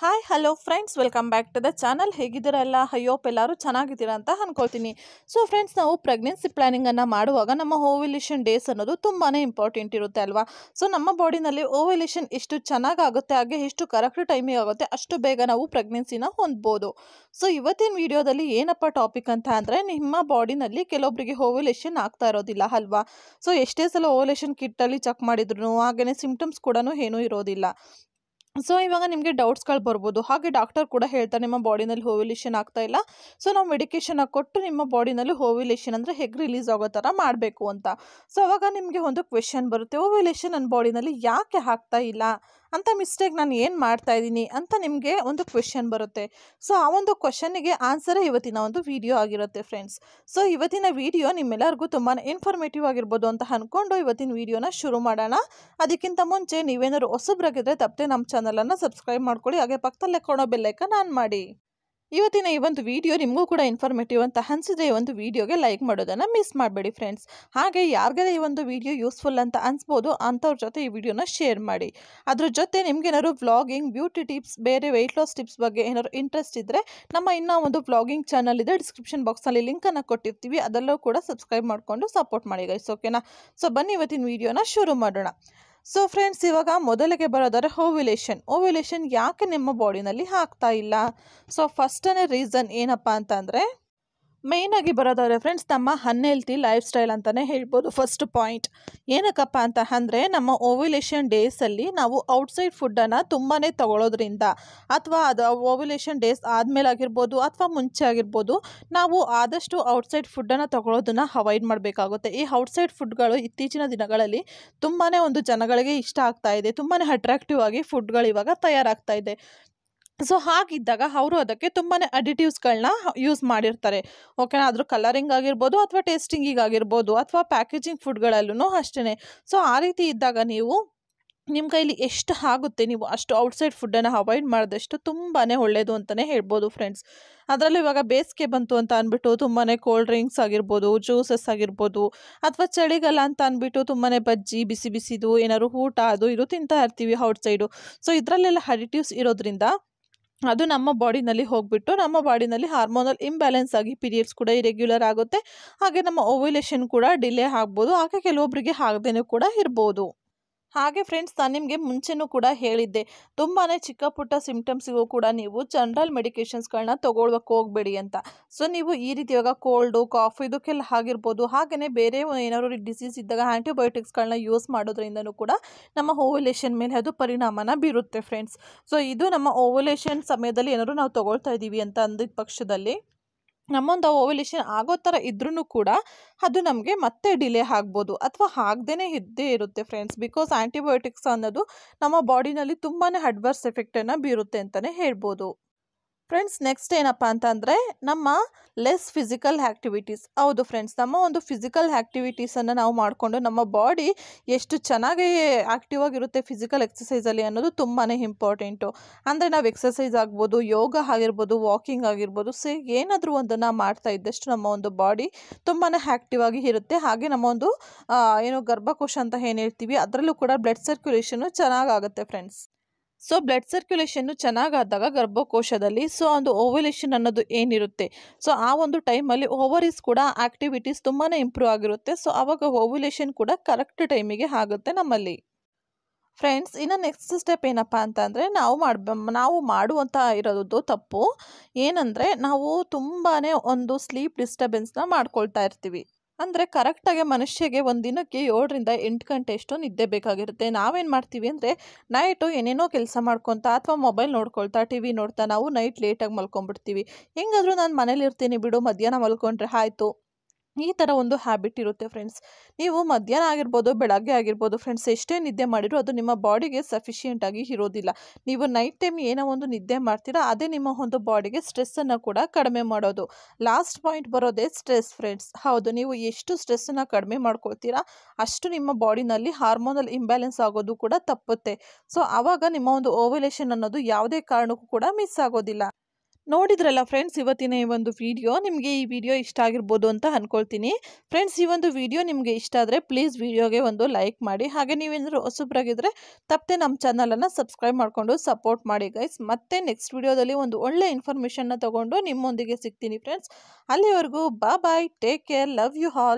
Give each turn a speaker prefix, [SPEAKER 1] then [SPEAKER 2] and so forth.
[SPEAKER 1] hi hello friends welcome back to the channel ಹೇಗಿದ್ದೀರಲ್ಲ ಅಯ್ಯೋಪ್ ಎಲ್ಲರೂ ಚೆನ್ನಾಗಿದ್ದೀರಾ ಅಂತ ಅಂದ್ಕೊಳ್ತೀನಿ ಸೊ ಫ್ರೆಂಡ್ಸ್ ನಾವು ಪ್ರೆಗ್ನೆನ್ಸಿ ಪ್ಲಾನಿಂಗನ್ನು ಮಾಡುವಾಗ ನಮ್ಮ ಓವಿಲೇಷನ್ ಡೇಸ್ ಅನ್ನೋದು ತುಂಬಾ ಇಂಪಾರ್ಟೆಂಟ್ ಇರುತ್ತೆ ಅಲ್ವಾ ಸೊ ನಮ್ಮ ಬಾಡಿನಲ್ಲಿ ಓವಿಲೇಷನ್ ಎಷ್ಟು ಚೆನ್ನಾಗುತ್ತೆ ಹಾಗೆ ಎಷ್ಟು ಕರೆಕ್ಟ್ ಟೈಮಿಗೆ ಆಗುತ್ತೆ ಅಷ್ಟು ಬೇಗ ನಾವು ಪ್ರೆಗ್ನೆನ್ಸಿನ ಹೊಂದ್ಬೋದು ಸೊ ಇವತ್ತಿನ ವಿಡಿಯೋದಲ್ಲಿ ಏನಪ್ಪ ಟಾಪಿಕ್ ಅಂತ ಅಂದರೆ ನಿಮ್ಮ ಬಾಡಿನಲ್ಲಿ ಕೆಲವೊಬ್ಬರಿಗೆ ಓವಿಲೇಷನ್ ಆಗ್ತಾ ಇರೋದಿಲ್ಲ ಅಲ್ವಾ ಸೊ ಎಷ್ಟೇ ಸಲ ಓವಿಲೇಷನ್ ಕಿಟ್ಟಲ್ಲಿ ಚೆಕ್ ಮಾಡಿದ್ರು ಹಾಗೆಯೇ ಸಿಂಪ್ಟಮ್ಸ್ ಕೂಡ ಏನೂ ಇರೋದಿಲ್ಲ ಸೊ ಇವಾಗ ನಿಮಗೆ ಡೌಟ್ಸ್ಗಳು ಬರ್ಬೋದು ಹಾಗೆ ಡಾಕ್ಟರ್ ಕೂಡ ಹೇಳ್ತಾರೆ ನಿಮ್ಮ ಬಾಡಿನಲ್ಲಿ ಹೋವಿಲೇಷನ್ ಆಗ್ತಾ ಇಲ್ಲ ಸೊ ನಾವು ಮೆಡಿಕೇಷನ್ನ ಕೊಟ್ಟು ನಿಮ್ಮ ಬಾಡಿನಲ್ಲಿ ಹೋವಿಲೇಷನ್ ಅಂದರೆ ಹೆಗ್ ರಿಲೀಸ್ ಆಗೋ ಥರ ಮಾಡಬೇಕು ಅಂತ ಸೊ ಅವಾಗ ನಿಮಗೆ ಒಂದು ಕ್ವೆಶನ್ ಬರುತ್ತೆ ಹೋವಿಲೇಷನ್ ನನ್ನ ಬಾಡಿನಲ್ಲಿ ಯಾಕೆ ಆಗ್ತಾ ಇಲ್ಲ ಅಂಥ ಮಿಸ್ಟೇಕ್ ನಾನು ಏನು ಮಾಡ್ತಾ ಇದ್ದೀನಿ ಅಂತ ನಿಮಗೆ ಒಂದು ಕ್ವೆಶನ್ ಬರುತ್ತೆ ಸೊ ಆ ಒಂದು ಗೆ ಆನ್ಸರೇ ಇವತ್ತಿನ ಒಂದು ವಿಡಿಯೋ ಆಗಿರುತ್ತೆ ಫ್ರೆಂಡ್ಸ್ ಸೊ ಇವತ್ತಿನ ವಿಡಿಯೋ ನಿಮ್ಮೆಲ್ಲರಿಗೂ ತುಂಬಾ ಇನ್ಫಾರ್ಮೇಟಿವ್ ಆಗಿರ್ಬೋದು ಅಂತ ಅಂದ್ಕೊಂಡು ಇವತ್ತಿನ ವಿಡಿಯೋನ ಶುರು ಮಾಡೋಣ ಅದಕ್ಕಿಂತ ಮುಂಚೆ ನೀವೇನಾದ್ರು ಹೊಸಬ್ರಾಗಿದ್ರೆ ತಪ್ಪದೆ ನಮ್ಮ ಚಾನಲನ್ನು ಸಬ್ಸ್ಕ್ರೈಬ್ ಮಾಡ್ಕೊಳ್ಳಿ ಹಾಗೆ ಪಕ್ಕದಲ್ಲೇ ಕೊಡೋ ಬೆಲ್ಲೈಕನ್ ಆನ್ ಮಾಡಿ ಇವತ್ತಿನ ಈ ಒಂದು ವಿಡಿಯೋ ನಿಮಗೂ ಕೂಡ ಇನ್ಫಾರ್ಮೇಟಿವ್ ಅಂತ ಅನಿಸಿದ್ರೆ ಈ ಒಂದು ವಿಡಿಯೋಗೆ ಲೈಕ್ ಮಾಡೋದನ್ನು ಮಿಸ್ ಮಾಡಬೇಡಿ ಫ್ರೆಂಡ್ಸ್ ಹಾಗೆ ಯಾರಿಗೆಲ್ಲ ಈ ಒಂದು ವಿಡಿಯೋ ಯೂಸ್ಫುಲ್ ಅಂತ ಅನಿಸ್ಬೋದು ಅಂಥವ್ರ ಜೊತೆ ಈ ವಿಡಿಯೋನ ಶೇರ್ ಮಾಡಿ ಅದ್ರ ಜೊತೆ ಏನಾದ್ರು ವ್ಲಾಗಿಂಗ್ ಬ್ಯೂಟಿ ಟಿಪ್ಸ್ ಬೇರೆ ವೆಯ್ಟ್ ಲಾಸ್ ಟಿಪ್ಸ್ ಬಗ್ಗೆ ಏನಾದ್ರು ಇಂಟ್ರೆಸ್ಟ್ ಇದ್ದರೆ ನಮ್ಮ ಇನ್ನೂ ಒಂದು ವ್ಲಾಗಿಂಗ್ ಚಾನಲ್ ಇದೆ ಡಿಸ್ಕ್ರಿಪ್ಷನ್ ಲಿಂಕ್ ಲಿಂಕನ್ನು ಕೊಟ್ಟಿರ್ತೀವಿ ಅದರಲ್ಲೂ ಕೂಡ ಸಬ್ಸ್ಕ್ರೈಬ್ ಮಾಡಿಕೊಂಡು ಸಪೋರ್ಟ್ ಮಾಡಿ ಗೈಸ್ ಓಕೆನಾ ಸೊ ಬನ್ನಿ ಇವತ್ತಿನ ವಿಡಿಯೋನ ಶುರು ಮಾಡೋಣ ಸೊ ಫ್ರೆಂಡ್ಸ್ ಇವಾಗ ಮೊದಲಿಗೆ ಬರೋದಾದ್ರೆ ಓವ್ಯುಲೇಷನ್ ಓವ್ಯುಲೇಷನ್ ಯಾಕೆ ನಿಮ್ಮ ಬಾಡಿನಲ್ಲಿ ಆಗ್ತಾ ಇಲ್ಲ ಸೊ ಫಸ್ಟನೇ ರೀಸನ್ ಏನಪ್ಪ ಅಂತಂದರೆ ಮೇಯ್ನಾಗಿ ಬರೋದು ಫ್ರೆಂಡ್ಸ್ ನಮ್ಮ ಅನ್ಹೆಲ್ತಿ ಲೈಫ್ ಸ್ಟೈಲ್ ಅಂತಲೇ ಹೇಳ್ಬೋದು ಫಸ್ಟ್ ಪಾಯಿಂಟ್ ಏನಕ್ಕಪ್ಪ ಅಂತ ಅಂದರೆ ನಮ್ಮ ಓವ್ಯುಲೇಷನ್ ಡೇಸಲ್ಲಿ ನಾವು ಔಟ್ಸೈಡ್ ಫುಡ್ಡನ್ನು ತುಂಬಾ ತಗೊಳ್ಳೋದ್ರಿಂದ ಅಥವಾ ಅದು ಓವ್ಯುಲೇಷನ್ ಡೇಸ್ ಆದಮೇಲೆ ಆಗಿರ್ಬೋದು ಅಥವಾ ಮುಂಚೆ ಆಗಿರ್ಬೋದು ನಾವು ಆದಷ್ಟು ಔಟ್ಸೈಡ್ ಫುಡ್ಡನ್ನು ತಗೊಳ್ಳೋದನ್ನು ಅವಾಯ್ಡ್ ಮಾಡಬೇಕಾಗುತ್ತೆ ಈ ಔಟ್ಸೈಡ್ ಫುಡ್ಗಳು ಇತ್ತೀಚಿನ ದಿನಗಳಲ್ಲಿ ತುಂಬಾ ಒಂದು ಜನಗಳಿಗೆ ಇಷ್ಟ ಆಗ್ತಾ ಇದೆ ತುಂಬಾ ಅಟ್ರಾಕ್ಟಿವ್ ಆಗಿ ಫುಡ್ಗಳು ಇವಾಗ ತಯಾರಾಗ್ತಾ ಇದೆ ಸೊ ಹಾಗಿದ್ದಾಗ ಅವರು ಅದಕ್ಕೆ ತುಂಬಾ ಅಡಿಟಿವ್ಸ್ಗಳನ್ನ ಯೂಸ್ ಮಾಡಿರ್ತಾರೆ ಓಕೆನಾ ಅದ್ರ ಕಲರಿಂಗ್ ಆಗಿರ್ಬೋದು ಅಥವಾ ಟೇಸ್ಟಿಂಗಿಗೆ ಆಗಿರ್ಬೋದು ಅಥವಾ ಪ್ಯಾಕೇಜಿಂಗ್ ಫುಡ್ಗಳಲ್ಲೂ ಅಷ್ಟೇ ಸೊ ಆ ರೀತಿ ಇದ್ದಾಗ ನೀವು ನಿಮ್ಮ ಕೈಲಿ ಎಷ್ಟು ಆಗುತ್ತೆ ನೀವು ಅಷ್ಟು ಔಟ್ಸೈಡ್ ಫುಡ್ಡನ್ನು ಅವಾಯ್ಡ್ ಮಾಡಿದಷ್ಟು ತುಂಬಾ ಒಳ್ಳೆಯದು ಅಂತಲೇ ಹೇಳ್ಬೋದು ಫ್ರೆಂಡ್ಸ್ ಅದರಲ್ಲೂ ಇವಾಗ ಬೇಸಿಗೆ ಬಂತು ಅಂತ ಅಂದ್ಬಿಟ್ಟು ತುಂಬಾ ಕೋಲ್ಡ್ ಡ್ರಿಂಕ್ಸ್ ಆಗಿರ್ಬೋದು ಜ್ಯೂಸಸ್ ಆಗಿರ್ಬೋದು ಅಥವಾ ಚಳಿಗಾಲ ಅಂತ ಅಂದ್ಬಿಟ್ಟು ತುಂಬಾ ಬಜ್ಜಿ ಬಿಸಿ ಬಿಸಿದು ಏನಾದ್ರು ಊಟ ಅದು ಇದು ತಿಂತಾ ಇರ್ತೀವಿ ಔಟ್ಸೈಡು ಸೊ ಇದರಲ್ಲೆಲ್ಲ ಅಡಿಟಿವ್ಸ್ ಇರೋದ್ರಿಂದ ಅದು ನಮ್ಮ ಬಾಡಿನಲ್ಲಿ ಹೋಗ್ಬಿಟ್ಟು ನಮ್ಮ ಬಾಡಿನಲ್ಲಿ ಹಾರ್ಮೋನಲ್ ಇಂಬ್ಯಾಲೆನ್ಸ್ ಆಗಿ ಪೀರಿಯಡ್ಸ್ ಕೂಡ ಇರೆಗ್ಯುಲರ್ ಆಗುತ್ತೆ ಹಾಗೆ ನಮ್ಮ ಓವ್ಯುಲೇಷನ್ ಕೂಡ ಡಿಲೇ ಆಗ್ಬೋದು ಹಾಗೆ ಕೆಲವೊಬ್ಬರಿಗೆ ಆಗದೇನೂ ಕೂಡ ಇರ್ಬೋದು ಹಾಗೆ ಫ್ರೆಂಡ್ಸ್ ನಾನು ನಿಮಗೆ ಮುಂಚೆನೂ ಕೂಡ ಹೇಳಿದ್ದೆ ತುಂಬಾ ಚಿಕ್ಕ ಪುಟ್ಟ ಸಿಂಪ್ಟಮ್ಸಿಗೂ ಕೂಡ ನೀವು ಜನರಲ್ ಮೆಡಿಕೇಷನ್ಸ್ಗಳನ್ನ ತೊಗೊಳ್ಬೇಕು ಹೋಗಬೇಡಿ ಅಂತ ಸೊ ನೀವು ಈ ರೀತಿ ಇವಾಗ ಕೋಲ್ಡು ಕಾಫ್ ಇದಕ್ಕೆಲ್ಲ ಆಗಿರ್ಬೋದು ಹಾಗೆಯೇ ಬೇರೆ ಏನಾದರೂ ಡಿಸೀಸ್ ಇದ್ದಾಗ ಆ್ಯಂಟಿಬಯೋಟಿಕ್ಸ್ಗಳನ್ನ ಯೂಸ್ ಮಾಡೋದ್ರಿಂದನೂ ಕೂಡ ನಮ್ಮ ಓವಲೇಷನ್ ಮೇಲೆ ಅದು ಪರಿಣಾಮನ ಬೀರುತ್ತೆ ಫ್ರೆಂಡ್ಸ್ ಸೊ ಇದು ನಮ್ಮ ಓವಲೇಷನ್ ಸಮಯದಲ್ಲಿ ಏನಾದರೂ ನಾವು ತೊಗೊಳ್ತಾ ಇದ್ದೀವಿ ಅಂತ ಅಂದಿದ್ದ ಪಕ್ಷದಲ್ಲಿ ನಮ್ಮೊಂದು ಓವಲೇಷನ್ ಆಗೋ ಥರ ಇದ್ರೂ ಕೂಡ ಅದು ನಮಗೆ ಮತ್ತೆ ಡಿಲೇ ಆಗ್ಬೋದು ಅಥವಾ ಆಗದೇ ಇದ್ದೇ ಇರುತ್ತೆ ಫ್ರೆಂಡ್ಸ್ ಬಿಕಾಸ್ ಆ್ಯಂಟಿಬಯೋಟಿಕ್ಸ್ ಅನ್ನೋದು ನಮ್ಮ ಬಾಡಿನಲ್ಲಿ ತುಂಬಾ ಅಡ್ವರ್ಸ್ ಎಫೆಕ್ಟನ್ನು ಬೀರುತ್ತೆ ಅಂತಲೇ ಹೇಳ್ಬೋದು ಫ್ರೆಂಡ್ಸ್ ನೆಕ್ಸ್ಟ್ ಏನಪ್ಪ ಅಂತಂದರೆ ನಮ್ಮ ಲೆಸ್ ಫಿಸಿಕಲ್ ಆ್ಯಕ್ಟಿವಿಟೀಸ್ ಹೌದು ಫ್ರೆಂಡ್ಸ್ ನಮ್ಮ ಒಂದು ಫಿಸಿಕಲ್ ಆ್ಯಕ್ಟಿವಿಟೀಸನ್ನು ನಾವು ಮಾಡಿಕೊಂಡು ನಮ್ಮ ಬಾಡಿ ಎಷ್ಟು ಚೆನ್ನಾಗಿ ಆ್ಯಕ್ಟಿವ್ ಆಗಿರುತ್ತೆ ಫಿಸಿಕಲ್ ಎಕ್ಸಸೈಸಲ್ಲಿ ಅನ್ನೋದು ತುಂಬಾ ಇಂಪಾರ್ಟೆಂಟು ಅಂದರೆ ನಾವು ಎಕ್ಸಸೈಸ್ ಆಗ್ಬೋದು ಯೋಗ ಆಗಿರ್ಬೋದು ವಾಕಿಂಗ್ ಆಗಿರ್ಬೋದು ಸೇ ಏನಾದರೂ ಒಂದನ್ನು ಮಾಡ್ತಾ ಇದ್ದಷ್ಟು ನಮ್ಮ ಒಂದು ಬಾಡಿ ತುಂಬಾ ಆ್ಯಕ್ಟಿವ್ ಆಗಿ ಇರುತ್ತೆ ಹಾಗೆ ನಮ್ಮ ಒಂದು ಏನು ಗರ್ಭಕೋಶ ಅಂತ ಏನು ಹೇಳ್ತೀವಿ ಅದರಲ್ಲೂ ಕೂಡ ಬ್ಲಡ್ ಸರ್ಕ್ಯುಲೇಷನು ಚೆನ್ನಾಗಾಗುತ್ತೆ ಫ್ರೆಂಡ್ಸ್ ಸೊ ಬ್ಲಡ್ ಸರ್ಕ್ಯುಲೇಷನ್ನು ಚೆನ್ನಾಗಾದಾಗ ಗರ್ಭಕೋಶದಲ್ಲಿ ಸೊ ಒಂದು ಓವ್ಯುಲೇಷನ್ ಅನ್ನೋದು ಏನಿರುತ್ತೆ ಸೊ ಆ ಒಂದು ಟೈಮಲ್ಲಿ ಓವರೀಸ್ ಕೂಡ ಆ್ಯಕ್ಟಿವಿಟೀಸ್ ತುಂಬಾ ಇಂಪ್ರೂವ್ ಆಗಿರುತ್ತೆ ಸೊ ಆವಾಗ ಓವ್ಯುಲೇಷನ್ ಕೂಡ ಕರೆಕ್ಟ್ ಟೈಮಿಗೆ ಆಗುತ್ತೆ ನಮ್ಮಲ್ಲಿ ಫ್ರೆಂಡ್ಸ್ ಇನ್ನು ನೆಕ್ಸ್ಟ್ ಸ್ಟೆಪ್ ಏನಪ್ಪ ಅಂತಂದರೆ ನಾವು ಮಾಡ್ಬ ನಾವು ಮಾಡುವಂಥ ಇರೋದು ತಪ್ಪು ಏನಂದರೆ ನಾವು ತುಂಬಾ ಒಂದು ಸ್ಲೀಪ್ ಡಿಸ್ಟರ್ಬೆನ್ಸ್ನ ಮಾಡ್ಕೊಳ್ತಾ ಇರ್ತೀವಿ ಅಂದರೆ ಕರೆಕ್ಟಾಗಿ ಮನುಷ್ಯಗೆ ಒಂದು ದಿನಕ್ಕೆ ಏಳರಿಂದ ಎಂಟು ಗಂಟೆ ಎಷ್ಟು ನಿದ್ದೆ ಬೇಕಾಗಿರುತ್ತೆ ನಾವೇನು ಮಾಡ್ತೀವಿ ಅಂದರೆ ನೈಟು ಏನೇನೋ ಕೆಲಸ ಮಾಡ್ಕೊತಾ ಅಥವಾ ಮೊಬೈಲ್ ನೋಡ್ಕೊಳ್ತಾ ಟಿ ವಿ ನೋಡ್ತಾ ನಾವು ನೈಟ್ ಲೇಟಾಗಿ ಮಲ್ಕೊಂಡ್ಬಿಡ್ತೀವಿ ಹೆಂಗಾದರೂ ನಾನು ಮನೇಲಿ ಇರ್ತೀನಿ ಬಿಡು ಮಧ್ಯಾಹ್ನ ಮಲ್ಕೊಂಡ್ರೆ ಆಯಿತು ಈ ಥರ ಒಂದು ಹ್ಯಾಬಿಟ್ ಇರುತ್ತೆ ಫ್ರೆಂಡ್ಸ್ ನೀವು ಮಧ್ಯಾಹ್ನ ಆಗಿರ್ಬೋದು ಬೆಳಗ್ಗೆ ಆಗಿರ್ಬೋದು ಫ್ರೆಂಡ್ಸ್ ಎಷ್ಟೇ ನಿದ್ದೆ ಮಾಡಿದರೂ ಅದು ನಿಮ್ಮ ಬಾಡಿಗೆ ಆಗಿ ಇರೋದಿಲ್ಲ ನೀವು ನೈಟ್ ಟೈಮ್ ಏನೋ ಒಂದು ನಿದ್ದೆ ಮಾಡ್ತೀರಾ ಅದೇ ನಿಮ್ಮ ಒಂದು ಬಾಡಿಗೆ ಸ್ಟ್ರೆಸ್ಸನ್ನು ಕೂಡ ಕಡಿಮೆ ಮಾಡೋದು ಲಾಸ್ಟ್ ಪಾಯಿಂಟ್ ಬರೋದೇ ಸ್ಟ್ರೆಸ್ ಫ್ರೆಂಡ್ಸ್ ಹೌದು ನೀವು ಎಷ್ಟು ಸ್ಟ್ರೆಸ್ಸನ್ನು ಕಡಿಮೆ ಮಾಡ್ಕೊಳ್ತೀರಾ ಅಷ್ಟು ನಿಮ್ಮ ಬಾಡಿನಲ್ಲಿ ಹಾರ್ಮೋನಲ್ ಇಂಬ್ಯಾಲೆನ್ಸ್ ಆಗೋದು ಕೂಡ ತಪ್ಪುತ್ತೆ ಸೊ ಆವಾಗ ನಿಮ್ಮ ಒಂದು ಓವಲೇಷನ್ ಅನ್ನೋದು ಯಾವುದೇ ಕಾರಣಕ್ಕೂ ಕೂಡ ಮಿಸ್ ಆಗೋದಿಲ್ಲ ನೋಡಿದ್ರಲ್ಲ ಫ್ರೆಂಡ್ಸ್ ಇವತ್ತಿನ ಈ ಒಂದು ವಿಡಿಯೋ ನಿಮಗೆ ಈ ವಿಡಿಯೋ ಇಷ್ಟ ಆಗಿರ್ಬೋದು ಅಂತ ಅಂದ್ಕೊಳ್ತೀನಿ ಫ್ರೆಂಡ್ಸ್ ಈ ಒಂದು ವಿಡಿಯೋ ನಿಮಗೆ ಇಷ್ಟ ಆದರೆ ಪ್ಲೀಸ್ ವಿಡಿಯೋಗೆ ಒಂದು ಲೈಕ್ ಮಾಡಿ ಹಾಗೆ ನೀವೇನಾದರೂ ಹೊಸಬ್ರಾಗಿದ್ದರೆ ತಪ್ಪದೆ ನಮ್ಮ ಚಾನಲನ್ನು ಸಬ್ಸ್ಕ್ರೈಬ್ ಮಾಡಿಕೊಂಡು ಸಪೋರ್ಟ್ ಮಾಡಿ ಗೈಸ್ ಮತ್ತೆ ನೆಕ್ಸ್ಟ್ ವಿಡಿಯೋದಲ್ಲಿ ಒಂದು ಒಳ್ಳೆ ಇನ್ಫಾರ್ಮೇಷನ್ನ ತೊಗೊಂಡು ನಿಮ್ಮೊಂದಿಗೆ ಸಿಗ್ತೀನಿ ಫ್ರೆಂಡ್ಸ್ ಅಲ್ಲಿವರೆಗೂ ಬಾ bye take care love you hall